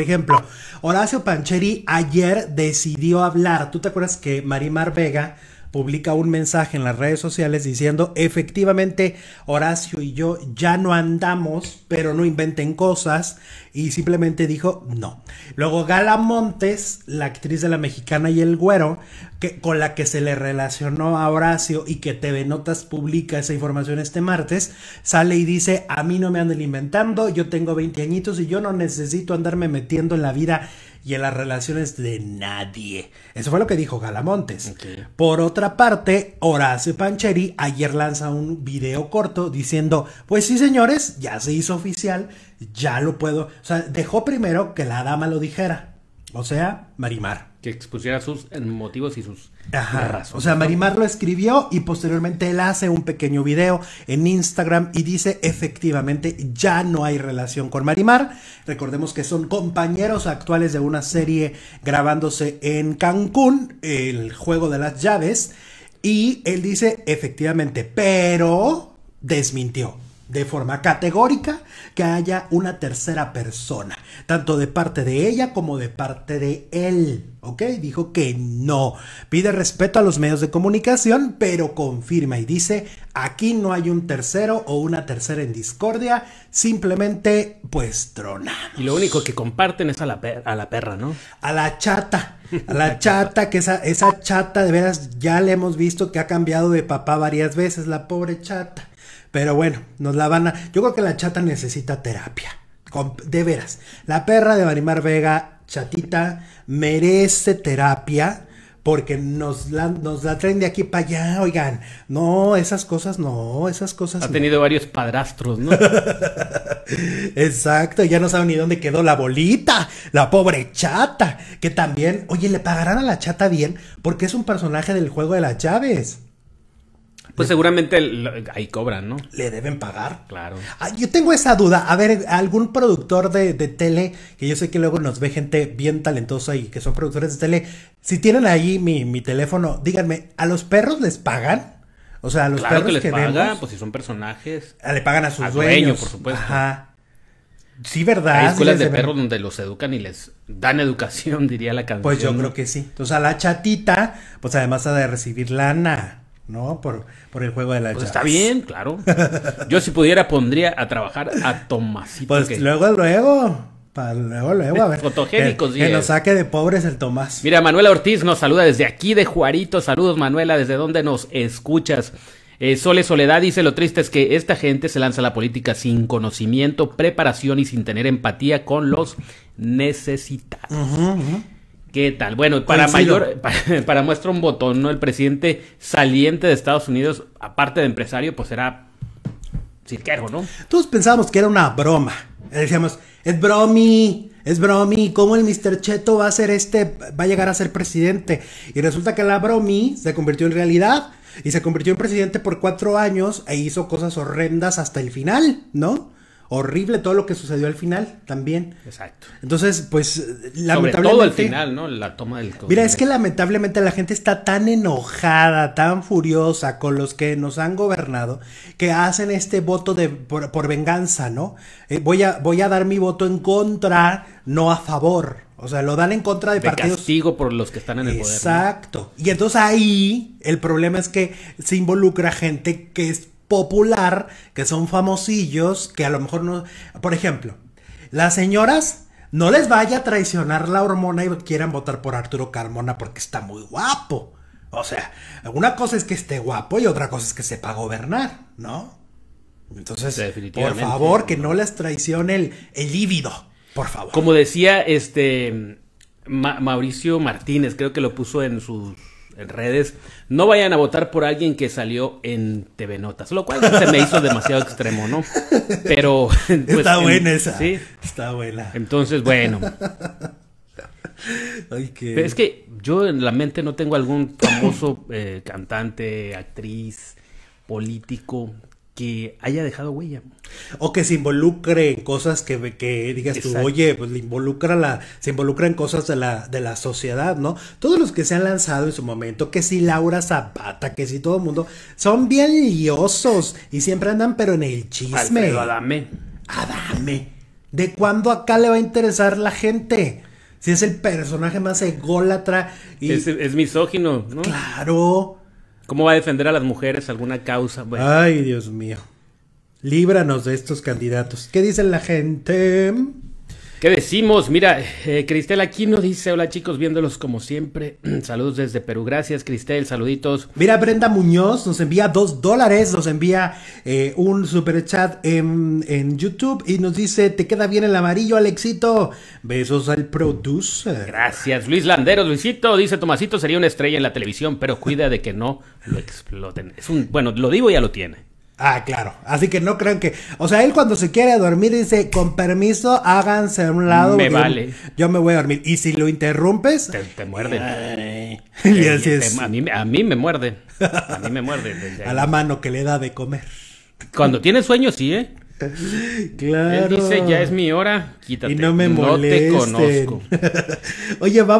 ejemplo, Horacio Pancheri ayer decidió hablar. ¿Tú te acuerdas que Marimar Vega publica un mensaje en las redes sociales diciendo, efectivamente, Horacio y yo ya no andamos, pero no inventen cosas, y simplemente dijo, no. Luego Gala Montes, la actriz de La Mexicana y el Güero, que, con la que se le relacionó a Horacio y que TV Notas publica esa información este martes, sale y dice, a mí no me anden inventando, yo tengo 20 añitos y yo no necesito andarme metiendo en la vida y en las relaciones de nadie. Eso fue lo que dijo Galamontes. Por otra parte, Horacio Pancheri ayer lanza un video corto diciendo, pues sí señores, ya se hizo oficial, ya lo puedo. O sea, dejó primero que la dama lo dijera. O sea, Marimar. Que expusiera sus motivos y sus razones. O sea, Marimar lo escribió y posteriormente él hace un pequeño video en Instagram y dice efectivamente ya no hay relación con Marimar. Recordemos que son compañeros actuales de una serie grabándose en Cancún, el juego de las llaves. Y él dice efectivamente, pero desmintió de forma categórica que haya una tercera persona, tanto de parte de ella como de parte de él. ¿Ok? Dijo que no. Pide respeto a los medios de comunicación, pero confirma y dice, aquí no hay un tercero o una tercera en discordia, simplemente pues trona. Y lo único que comparten es a la, a la perra, ¿no? A la chata. A la chata, que esa chata de veras ya le hemos visto que ha cambiado de papá varias veces, la pobre chata. Pero bueno, nos la van a. Yo creo que la chata necesita terapia. De veras. La perra de Marimar Vega, chatita, merece terapia. Porque nos la, nos traen de aquí para allá, oigan. No, esas cosas no, esas cosas. Ha tenido varios padrastros, ¿no? Exacto, ya no saben ni dónde quedó la bolita, la pobre chata. Que también, oye, le pagarán a la chata bien porque es un personaje del juego de las llaves. Pues seguramente ahí cobran, ¿no? Le deben pagar. Claro. Ah, yo tengo esa duda. A ver, algún productor de, de, tele, que yo sé que luego nos ve gente bien talentosa y que son productores de tele, si tienen ahí mi, teléfono, díganme, ¿a los perros les pagan? O sea, a los perros que les que pagan, pues si son personajes. Ah, le pagan a sus a dueños. por supuesto. Ajá. Sí, verdad. Hay escuelas de perros donde los educan y les dan educación, diría la canción. Pues yo creo que sí. Entonces a la chatita, pues además ha de recibir lana. ¿no? Por, por el juego de la pues Está bien, claro. Yo si pudiera pondría a trabajar a Tomás Pues luego, luego. Para luego, luego, a ver. Fotogénicos. que, nos saque de pobres el Tomás. Mira, Manuela Ortiz nos saluda desde aquí de Juarito. Saludos, Manuela, desde donde nos escuchas. Eh, Sole Soledad dice lo triste es que esta gente se lanza a la política sin conocimiento, preparación y sin tener empatía con los necesitados. ¿Qué tal? Bueno, para mayor, para, muestra un botón, ¿no? El presidente saliente de Estados Unidos, aparte de empresario, pues era cirquero, ¿no? Todos pensábamos que era una broma. Decíamos, es bromi, es bromi, ¿cómo el Mr. Cheto va a ser este, va a llegar a ser presidente? Y resulta que la bromi se convirtió en realidad y se convirtió en presidente por cuatro años e hizo cosas horrendas hasta el final, ¿no? horrible todo lo que sucedió al final también. Exacto. Entonces, pues lamentablemente. Eh, Sobre todo al final, ¿no? La toma del. Mira, es que lamentablemente la gente está tan enojada, tan furiosa con los que nos han gobernado que hacen este voto de por, venganza, ¿no? Eh, voy a voy a dar mi voto en contra, no a favor. O sea, lo dan en contra de, de partidos. castigo por los que están en el poder. Exacto. Y entonces ahí el problema es que se involucra gente que es popular, que son famosillos, que a lo mejor no... Por ejemplo, las señoras no les vaya a traicionar la hormona y quieran votar por Arturo Carmona porque está muy guapo. O sea, una cosa es que esté guapo y otra cosa es que sepa gobernar, ¿no? Entonces, por favor, que no les traicione el, el líbido, por favor. Como decía este Mauricio Martínez, creo que lo puso en sus en redes, no vayan a votar por alguien que salió en TV Notas, lo cual se me hizo demasiado extremo, ¿no? Pero... Pues, Está buena esa. Sí. Está buena. Entonces, bueno. es que yo en la mente no tengo algún famoso eh, cantante, actriz, político que haya dejado huella. O que se involucre en cosas que, que digas tú, oye, pues involucra la, se involucra en cosas de la, de la sociedad, ¿no? Todos los que se han lanzado en su momento, que si Laura Zapata, que si todo el mundo, son bien liosos y siempre andan pero en el chisme. pero Adame. Adame. ¿De cuándo acá le va a interesar la gente? Si es el personaje más ególatra y... Es, es misógino, ¿no? Claro. ¿Cómo va a defender a las mujeres alguna causa? Ay, Dios mío. Líbranos de estos candidatos. ¿Qué dice la gente? ¿Qué decimos? Mira, eh, Cristel nos dice, hola chicos, viéndolos como siempre. Saludos desde Perú. Gracias, Cristel, saluditos. Mira, Brenda Muñoz nos envía dos dólares, nos envía eh, un super chat en, YouTube y nos dice, te queda bien el amarillo, Alexito. Besos al producer. Gracias, Luis Landeros. Luisito dice, Tomasito sería una estrella en la televisión, pero cuida de que no lo exploten. Es un, bueno, lo digo y ya lo tiene. Ah, claro. Así que no crean que. O sea, él cuando se quiere dormir dice: Con permiso, háganse a un lado. Me vale. Yo me voy a dormir. Y si lo interrumpes. Te, te muerden. y eh, así a, mí, me muerden. A mí me muerden. a la mano que le da de comer. Cuando tiene sueño, sí, ¿eh? Claro. Él dice: Ya es mi hora, quítate. Y no me te conozco. Oye, vamos.